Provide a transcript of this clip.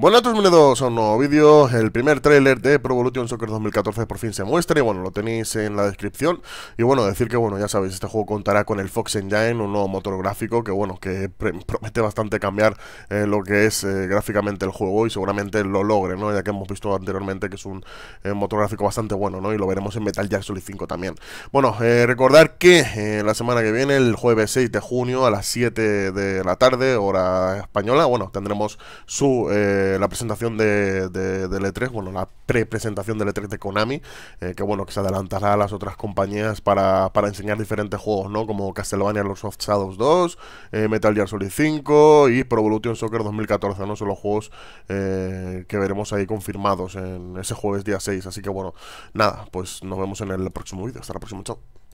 Bueno, bienvenidos a un nuevo vídeo. El primer tráiler de Pro Evolution Soccer 2014 por fin se muestra y bueno, lo tenéis en la descripción. Y bueno, decir que bueno, ya sabéis, este juego contará con el Fox Engine, un nuevo motor gráfico que bueno, que promete bastante cambiar eh, lo que es eh, gráficamente el juego y seguramente lo logre, ¿no? Ya que hemos visto anteriormente que es un eh, motor gráfico bastante bueno, ¿no? Y lo veremos en Metal Gear Solid 5 también. Bueno, recordar que la semana que viene, el jueves 6 de junio a las 7 de la tarde, hora española, bueno, tendremos su la presentación de, de, E3, bueno, la pre-presentación del E3 de Konami, eh, que bueno, que se adelantará a las otras compañías para, enseñar diferentes juegos, ¿no? Como Castlevania Lords of Shadows 2, eh, Metal Gear Solid 5 y Pro Evolution Soccer 2014, ¿no? Son los juegos eh, que veremos ahí confirmados en ese jueves día 6, así que bueno, nada, pues nos vemos en el próximo vídeo, hasta la próxima, chao.